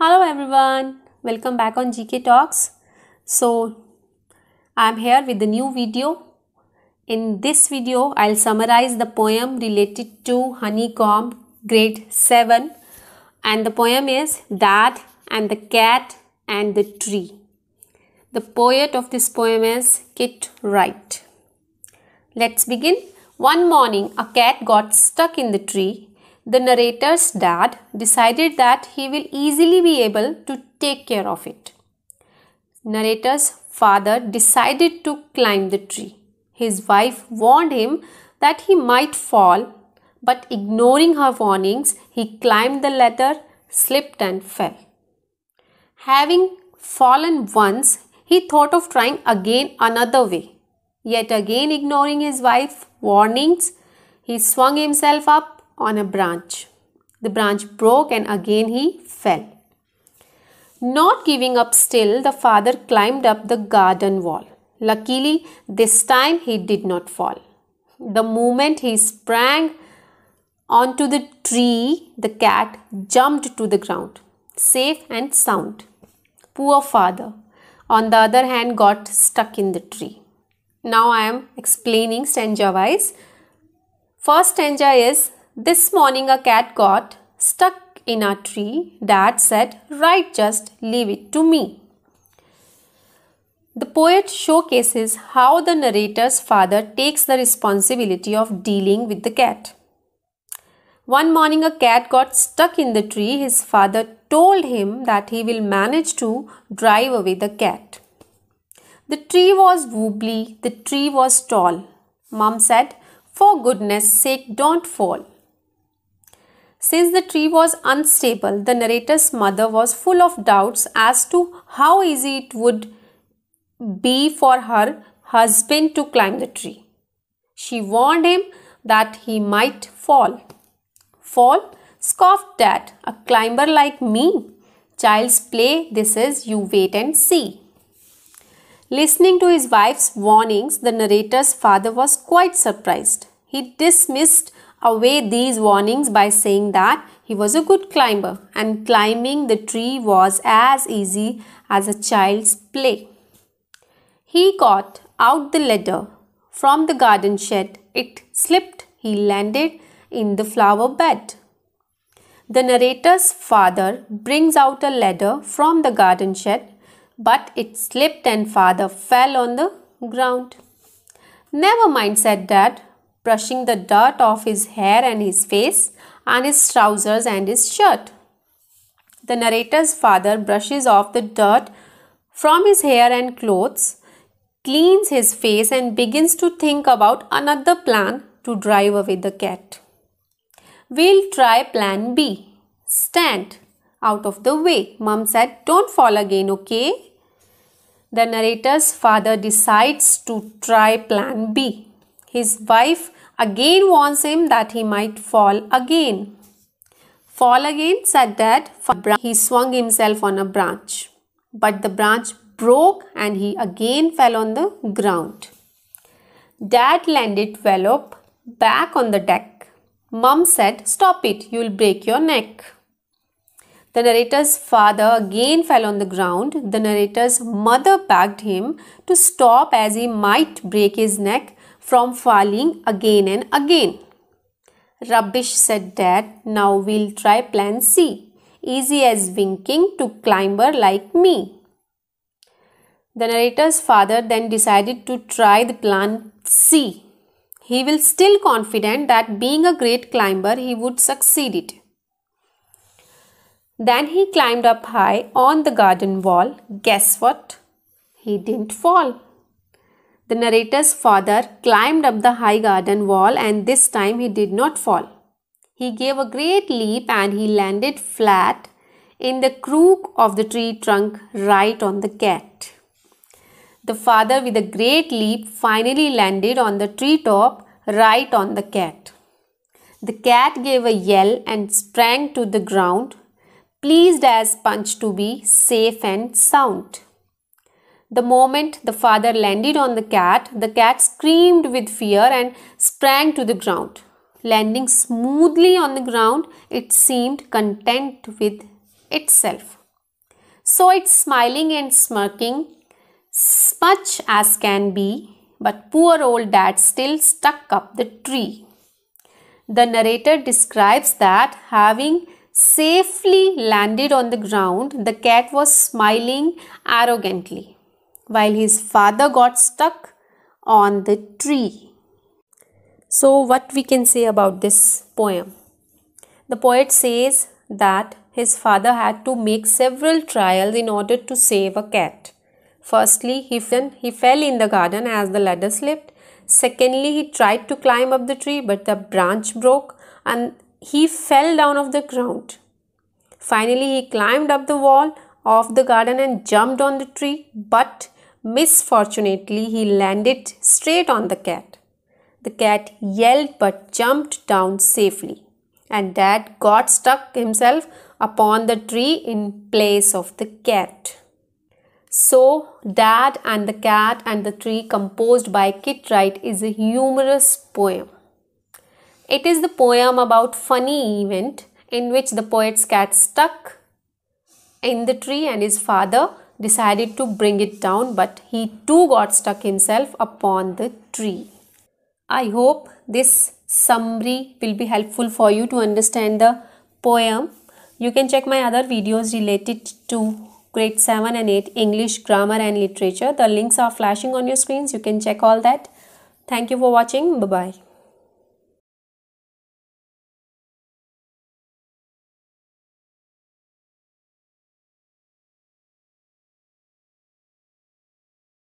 Hello everyone, welcome back on GK Talks. So, I'm here with the new video. In this video, I'll summarize the poem related to honeycomb grade 7 and the poem is Dad and the Cat and the Tree. The poet of this poem is Kit Wright. Let's begin. One morning, a cat got stuck in the tree the narrator's dad decided that he will easily be able to take care of it. Narrator's father decided to climb the tree. His wife warned him that he might fall, but ignoring her warnings, he climbed the ladder, slipped, and fell. Having fallen once, he thought of trying again another way. Yet again, ignoring his wife's warnings, he swung himself up on a branch. The branch broke and again he fell. Not giving up still, the father climbed up the garden wall. Luckily, this time he did not fall. The moment he sprang onto the tree, the cat jumped to the ground, safe and sound. Poor father, on the other hand, got stuck in the tree. Now I am explaining stanza wise. First stanza is this morning a cat got stuck in a tree. Dad said, Right, just leave it to me. The poet showcases how the narrator's father takes the responsibility of dealing with the cat. One morning, a cat got stuck in the tree. His father told him that he will manage to drive away the cat. The tree was wobbly, the tree was tall. Mom said, For goodness sake, don't fall. Since the tree was unstable, the narrator's mother was full of doubts as to how easy it would be for her husband to climb the tree. She warned him that he might fall. Fall? Scoffed dad. A climber like me? Child's play, this is you wait and see. Listening to his wife's warnings, the narrator's father was quite surprised. He dismissed away these warnings by saying that he was a good climber and climbing the tree was as easy as a child's play. He got out the ladder from the garden shed. It slipped. He landed in the flower bed. The narrator's father brings out a ladder from the garden shed, but it slipped and father fell on the ground. Never mind, said dad brushing the dirt off his hair and his face and his trousers and his shirt. The narrator's father brushes off the dirt from his hair and clothes, cleans his face and begins to think about another plan to drive away the cat. We'll try plan B. Stand out of the way. Mum said, Don't fall again, okay? The narrator's father decides to try plan B. His wife again warns him that he might fall again. Fall again, said Dad. He swung himself on a branch. But the branch broke and he again fell on the ground. Dad landed up back on the deck. Mum said, Stop it, you'll break your neck. The narrator's father again fell on the ground. The narrator's mother begged him to stop as he might break his neck from falling again and again. Rubbish said Dad. Now we'll try plan C. Easy as winking to climber like me. The narrator's father then decided to try the plan C. He was still confident that being a great climber he would succeed it. Then he climbed up high on the garden wall. Guess what? He didn't fall. The narrator's father climbed up the high garden wall and this time he did not fall. He gave a great leap and he landed flat in the crook of the tree trunk right on the cat. The father with a great leap finally landed on the tree top right on the cat. The cat gave a yell and sprang to the ground, pleased as Punch to be safe and sound. The moment the father landed on the cat, the cat screamed with fear and sprang to the ground. Landing smoothly on the ground, it seemed content with itself. So it's smiling and smirking, much as can be, but poor old dad still stuck up the tree. The narrator describes that having safely landed on the ground, the cat was smiling arrogantly while his father got stuck on the tree. So, what we can say about this poem? The poet says that his father had to make several trials in order to save a cat. Firstly, he, he fell in the garden as the ladder slipped. Secondly, he tried to climb up the tree but the branch broke and he fell down off the ground. Finally, he climbed up the wall of the garden and jumped on the tree but Misfortunately, he landed straight on the cat. The cat yelled but jumped down safely, and Dad got stuck himself upon the tree in place of the cat. So, Dad and the Cat and the Tree, composed by Kit Wright, is a humorous poem. It is the poem about funny event in which the poet's cat stuck in the tree and his father decided to bring it down, but he too got stuck himself upon the tree. I hope this summary will be helpful for you to understand the poem. You can check my other videos related to grade 7 and 8 English grammar and literature. The links are flashing on your screens. You can check all that. Thank you for watching. Bye-bye.